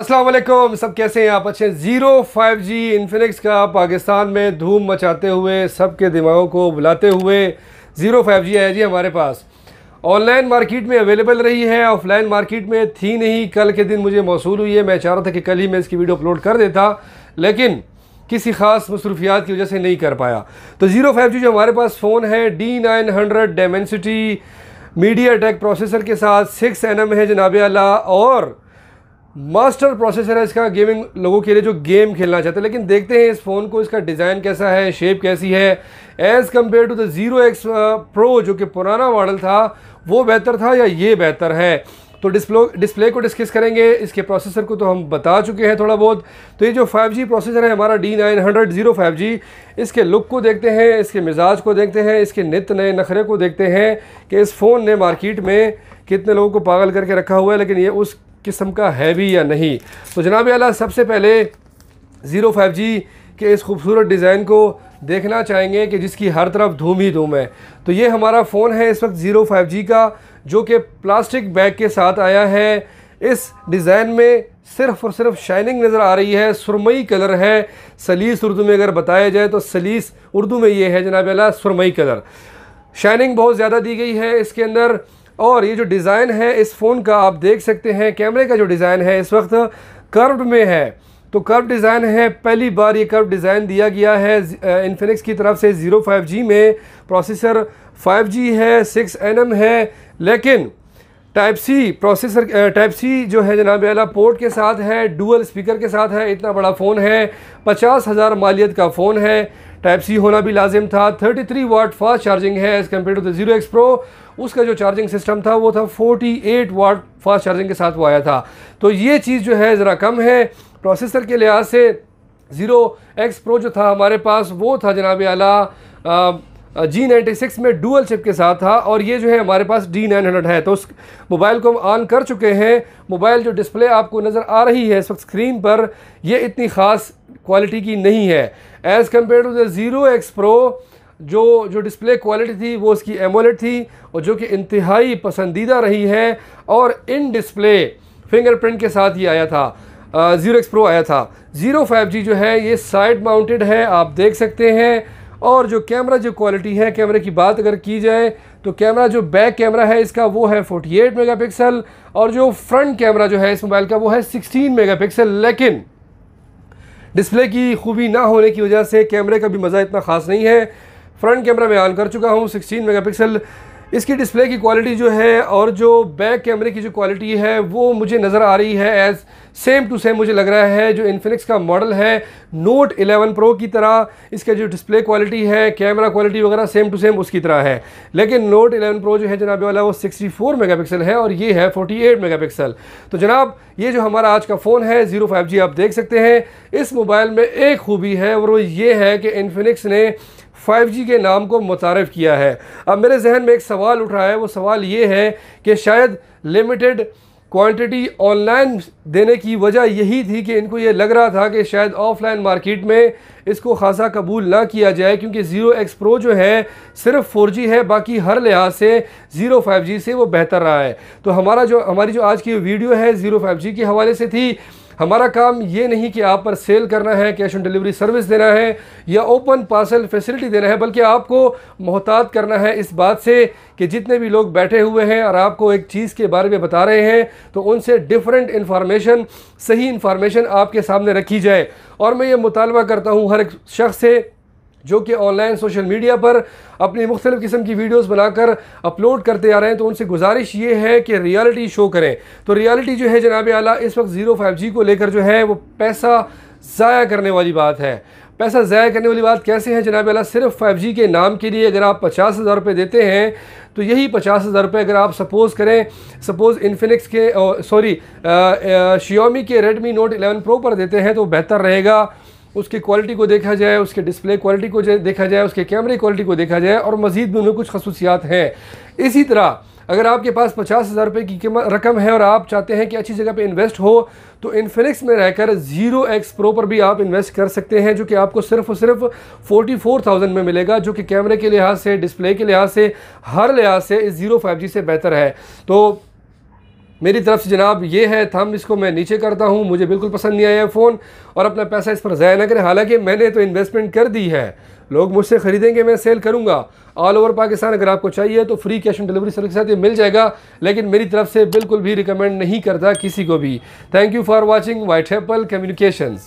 असलकुम सब कैसे हैं आप अच्छे ज़ीरो फाइव जी इन्फिनिक्स का पाकिस्तान में धूम मचाते हुए सबके दिमागों को बुलाते हुए ज़ीरो फाइव जी आया जी हमारे पास ऑनलाइन मार्केट में अवेलेबल रही है ऑफलाइन मार्केट में थी नहीं कल के दिन मुझे मौसू हुई है मैं चाह रहा था कि कल ही मैं इसकी वीडियो अपलोड कर देता लेकिन किसी ख़ास मसरूफियात की वजह से नहीं कर पाया तो ज़ीरो फाइव जी जो हमारे पास फ़ोन है D nine hundred Dimensity MediaTek processor के साथ सिक्स एन एम है जनाब अला और मास्टर प्रोसेसर है इसका गेमिंग लोगों के लिए जो गेम खेलना चाहते हैं लेकिन देखते हैं इस फ़ोन को इसका डिज़ाइन कैसा है शेप कैसी है as compare to the zero X pro जो कि पुराना मॉडल था वो बेहतर था या ये बेहतर है तो डिस्प्लो डिस्प्ले को डिस्कस करेंगे इसके प्रोसेसर को तो हम बता चुके हैं थोड़ा बहुत तो ये जो 5G प्रोसेसर है हमारा D nine hundred zero five G इसके लुक को देखते हैं इसके मिजाज को देखते हैं इसके नित नए नखरे को देखते हैं कि इस फ़ोन ने मार्केट में कितने लोगों को पागल करके रखा हुआ है लेकिन ये उस किस्म का है भी या नहीं तो जनाब आला सबसे पहले ज़ीरो फाइव जी के इस खूबसूरत डिज़ाइन को देखना चाहेंगे कि जिसकी हर तरफ धूम ही धूम है तो ये हमारा फ़ोन है इस वक्त ज़ीरो फाइव जी का जो कि प्लास्टिक बैग के साथ आया है इस डिज़ाइन में सिर्फ और सिर्फ शाइनिंग नज़र आ रही है सुरमई कलर है सलीस उर्दू में अगर बताया जाए तो सलीस उर्दू में ये है जनाब अला सुरमई कलर शाइनिंग बहुत ज़्यादा दी गई है इसके अंदर और ये जो डिज़ाइन है इस फ़ोन का आप देख सकते हैं कैमरे का जो डिज़ाइन है इस वक्त कर्व में है तो कर्व डिज़ाइन है पहली बार ये कर्व डिज़ाइन दिया गया है इन्फिनिक्स की तरफ से ज़ीरो फाइव जी में प्रोसेसर फाइव जी है सिक्स एन एम है लेकिन type C processor type C जो है जनाब अला पोर्ट के साथ है डुअल स्पीकर के साथ है इतना बड़ा फ़ोन है पचास हज़ार मालियत का फ़ोन है टाइप सी होना भी लाजिम था 33 थ्री वाट फास्ट चार्जिंग है as compare to the zero X pro उसका जो चार्जिंग सिस्टम था वो था 48 एट वाट फास्ट चार्जिंग के साथ वो आया था तो ये चीज़ जो है ज़रा कम है प्रोसेसर के लिहाज से ज़ीरो एक्स प्रो जो था हमारे पास वो था जनाब आला जी नाइन्टी सिक्स में डूअल चिप के साथ था और ये जो है हमारे पास डी नाइन हंड्रेड है तो उस मोबाइल को हम ऑन कर चुके हैं मोबाइल जो डिस्प्ले आपको नज़र आ रही है इस वक्त स्क्रीन पर ये इतनी ख़ास क्वालिटी की नहीं है as compare to the zero X pro जो जो डिस्प्ले क्वालिटी थी वो उसकी एमोलेट थी और जो कि इंतहाई पसंदीदा रही है और इन डिस्प्ले फिंगरप्रिंट के साथ ही आया था ज़ीरो एक्स प्रो आया था ज़ीरो फाइव जी जो है ये साइड माउंटेड है आप देख सकते हैं और जो कैमरा जो क्वालिटी है कैमरे की बात अगर की जाए तो कैमरा जो बैक कैमरा है इसका वो है 48 मेगापिक्सल और जो फ्रंट कैमरा जो है इस मोबाइल का वो है 16 मेगापिक्सल लेकिन डिस्प्ले की खूबी ना होने की वजह से कैमरे का भी मज़ा इतना ख़ास नहीं है फ्रंट कैमरा मैं ऑन कर चुका हूँ 16 मेगापिक्सल इसकी डिस्प्ले की क्वालिटी जो है और जो बैक कैमरे की जो क्वालिटी है वो मुझे नज़र आ रही है एज़ सेम टू सेम मुझे लग रहा है जो इन्फिनिक्स का मॉडल है नोट 11 प्रो की तरह इसका जो डिस्प्ले क्वालिटी है कैमरा क्वालिटी वगैरह सेम टू सेम उसकी तरह है लेकिन नोट 11 प्रो जो है जनाब वाला वो 64 मेगापिक्सल है और ये है 48 मेगापिक्सल तो जनाब ये जो हमारा आज का फ़ोन है ज़ीरो फाइव आप देख सकते हैं इस मोबाइल में एक खूबी है और वो ये है कि इन्फिनिक्स ने 5G के नाम को मुतारफ़ किया है अब मेरे जहन में एक सवाल उठ रहा है वो सवाल ये है कि शायद लिमिटेड क्वांटिटी ऑनलाइन देने की वजह यही थी कि इनको ये लग रहा था कि शायद ऑफलाइन मार्केट में इसको खासा कबूल ना किया जाए क्योंकि ज़ीरो एक्स प्रो जो है सिर्फ फोर जी है बाकी हर लिहाज से ज़ीरो फाइव जी से वो बेहतर रहा है तो हमारा जो हमारी जो आज की वीडियो है ज़ीरो फाइव जी के हवाले से थी हमारा काम ये नहीं कि आप पर सेल करना है कैश ऑन डिलीवरी सर्विस देना है या ओपन पार्सल फैसिलिटी देना है बल्कि आपको मोहतात करना है इस बात से कि जितने भी लोग बैठे हुए हैं और आपको एक चीज़ के बारे में बता रहे हैं तो उनसे डिफरेंट इन्फॉर्मेशन सही इन्फॉर्मेशन आपके सामने रखी जाए और मैं ये मुतालबा करता हूँ हर एक शख्स से जो कि ऑनलाइन सोशल मीडिया पर अपनी मुख्तलिफ़ किस्म की वीडियोस बनाकर अपलोड करते आ रहे हैं तो उनसे गुजारिश ये है कि रियलिटी शो करें तो रियलिटी जो है जनाब आला इस वक्त ज़ीरो फाइव जी को लेकर जो है वो पैसा ज़ाया करने वाली बात है पैसा ज़ाया करने वाली बात कैसे है जनाब अला सिर्फ फ़ाइव जी के नाम के लिए अगर आप पचास हज़ार रुपये देते हैं तो यही पचास हज़ार रुपये अगर आप सपोज़ करें सपोज़ इन्फिनिक्स के सॉरी शियोमी के रेडमी नोट 11 प्रो पर देते हैं तो बेहतर रहेगा उसकी क्वालिटी को देखा जाए उसके डिस्प्ले क्वालिटी को देखा जाए उसके कैमरे क्वालिटी को देखा जाए और मज़ीद भी उन्हें कुछ खसूसियात हैं इसी तरह अगर आपके पास पचास हज़ार रुपये की रकम है और आप चाहते हैं कि अच्छी जगह पे इन्वेस्ट हो तो इन्फिनिक्स में रहकर जीरो एक्स प्रो पर भी आप इन्वेस्ट कर सकते हैं जो कि आपको सिर्फ और सिर्फ फ़ोर थाउजेंड में मिलेगा जो कि कैमरे के लिहाज से डिस्प्ले के लिहाज से हर लिहाज से इस ज़ीरो फाइव जी से बेहतर है तो मेरी तरफ से जनाब ये है थम इसको मैं नीचे करता हूँ मुझे बिल्कुल पसंद नहीं आया फ़ोन और अपना पैसा इस पर ज़ाया ना करें हालांकि मैंने तो इन्वेस्टमेंट कर दी है लोग मुझसे ख़रीदेंगे मैं सेल करूँगा ऑल ओवर पाकिस्तान अगर आपको चाहिए तो free cash on delivery service के साथ ये मिल जाएगा लेकिन मेरी तरफ से बिल्कुल भी रिकमेंड नहीं करता किसी को भी thank you for watching white Apple communications